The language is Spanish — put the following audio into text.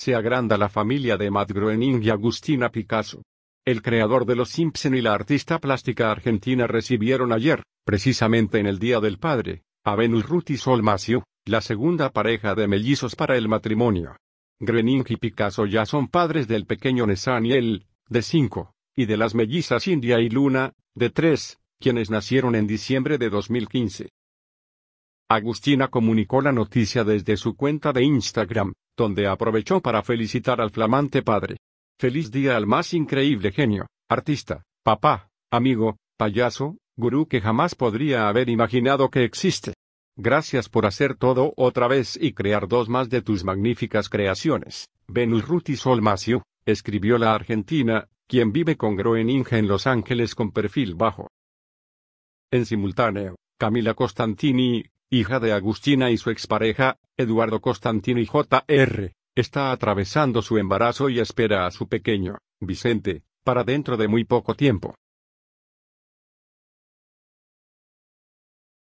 se agranda la familia de Matt Groening y Agustina Picasso. El creador de Los Simpson y la artista plástica argentina recibieron ayer, precisamente en el Día del Padre, a Sol Maciu, la segunda pareja de mellizos para el matrimonio. Groening y Picasso ya son padres del pequeño Nesaniel, de 5, y de las mellizas India y Luna, de 3, quienes nacieron en diciembre de 2015. Agustina comunicó la noticia desde su cuenta de Instagram donde aprovechó para felicitar al flamante padre. Feliz día al más increíble genio, artista, papá, amigo, payaso, gurú que jamás podría haber imaginado que existe. Gracias por hacer todo otra vez y crear dos más de tus magníficas creaciones. Venus Ruti Solmacio, escribió la argentina, quien vive con Groeninga en Los Ángeles con perfil bajo. En simultáneo, Camila Costantini, hija de Agustina y su expareja, Eduardo Costantini Jr., está atravesando su embarazo y espera a su pequeño, Vicente, para dentro de muy poco tiempo.